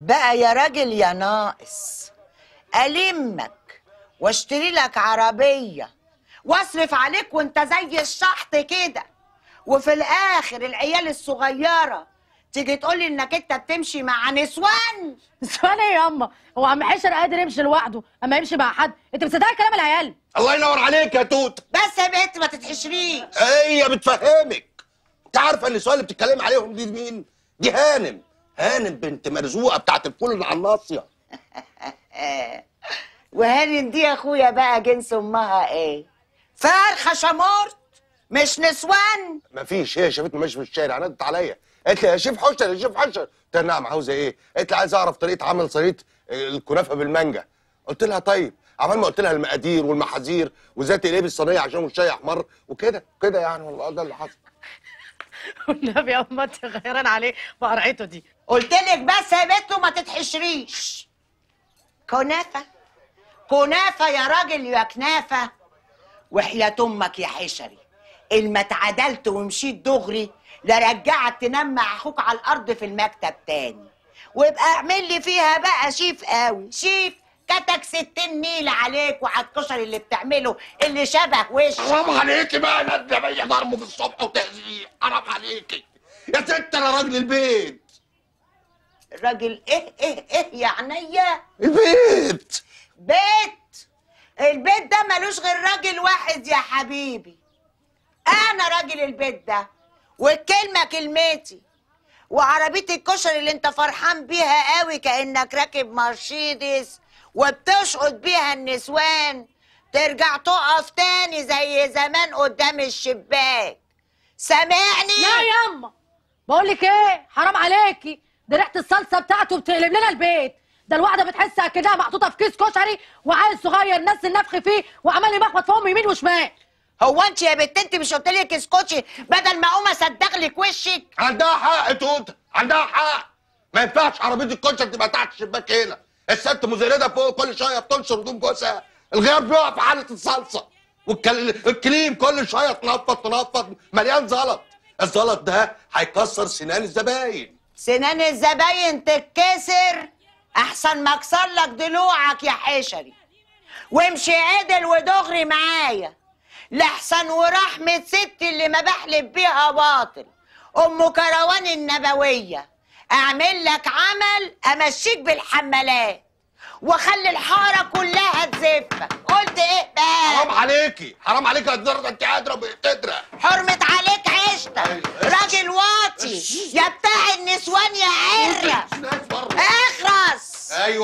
بقى يا راجل يا ناقص ألمك واشتري لك عربية واصرف عليك وانت زي الشحط كده وفي الآخر العيال الصغيرة تيجي تقولي انك انت بتمشي مع نسوان نسوان ايه ياما هو عم حشر قادر يمشي لوحده اما يمشي مع حد انت بتصدقي كلام العيال الله ينور عليك يا توت بس يا بنت ما تتحشريش هي بتفهمك انت عارفه النسوان اللي بتتكلمي عليهم دي مين دي هانم هانم بنت مرزوقه بتاعت الكل اللي على الناصيه وهانم دي يا اخويا بقى جنس امها ايه فرخه شمرت مش نسوان مفيش هي شافتني ماشي في الشارع ردت عليا قالت لي يا شيف حشر يا شيف حشر قلت لها نعم عاوزه ايه قالت لي عايز اعرف طريقه عمل صينيه آه، الكنافه بالمانجا قلت لها طيب عمال ما قلت لها المقادير والمحاذير وازاي تقلبي الصينيه عشان وشها احمر وكده كده يعني والله ده اللي حصل والنبي يا ما غيران عليه بقرعته دي قلت لك بس يا بنت ما تتحشريش كنافه كنافه يا راجل يا كنافه وحياه امك يا حشري ما اتعدلت ومشيت دغري لرجعت تنام مع اخوك على الارض في المكتب تاني ويبقى اعمل لي فيها بقى شيف قوي شيف كتك ستين نيلة عليك وعلى الكشر اللي بتعمله اللي شبه وش حرام عليكي بقى بيا ضربه في الصبح وتاذيه حرام عليكي يا ست انا راجل البيت راجل ايه ايه ايه يا عينيا البيت بيت البيت ده ملوش غير راجل واحد يا حبيبي انا راجل البيت ده والكلمه كلمتي وعربيه الكشري اللي انت فرحان بيها قوي كانك راكب مرشيدس وبتشقط بيها النسوان ترجع تقف تاني زي زمان قدام الشباك سامعني لا يا اما بقول لك ايه حرام عليكي ده ريحه الصلصه بتاعته بتقلب لنا البيت ده الواحده بتحسها كده محطوطه في كيس كشري وعيل صغير نزل النفخ فيه وعمال يمخبط امه يمين وشمال هو انت يا بنت انت مش قلت لي كيس كوتشي بدل ما اقوم اصدق لك وشك عندها حق توته عندها حق ما ينفعش عربيه الكوتشه تبقى تحت الشباك هنا الست مزرده فوق كل شويه بتنشر هدوم جوزها الغيار بيقع في حاله الصلصه والكريم كل شويه تنفط تنفط مليان زلط الزلط ده هيكسر سنان الزباين سنان الزباين تتكسر احسن ما اكسر لك دلوعك يا حشري وامشي عدل ودغري معايا لحسن ورحمة ستي اللي ما بحلف بيها باطل أم كروان النبوية أعمل لك عمل أمشيك بالحمالات واخلي الحاره كلها تزفك قلت ايه بقى حرام عليكي حرام عليكي هتضرب انت قادرة تدرى حرمه عليك عشتك أيوة، راجل واطي يا بتاع النسوان يا عره اخرس ايوه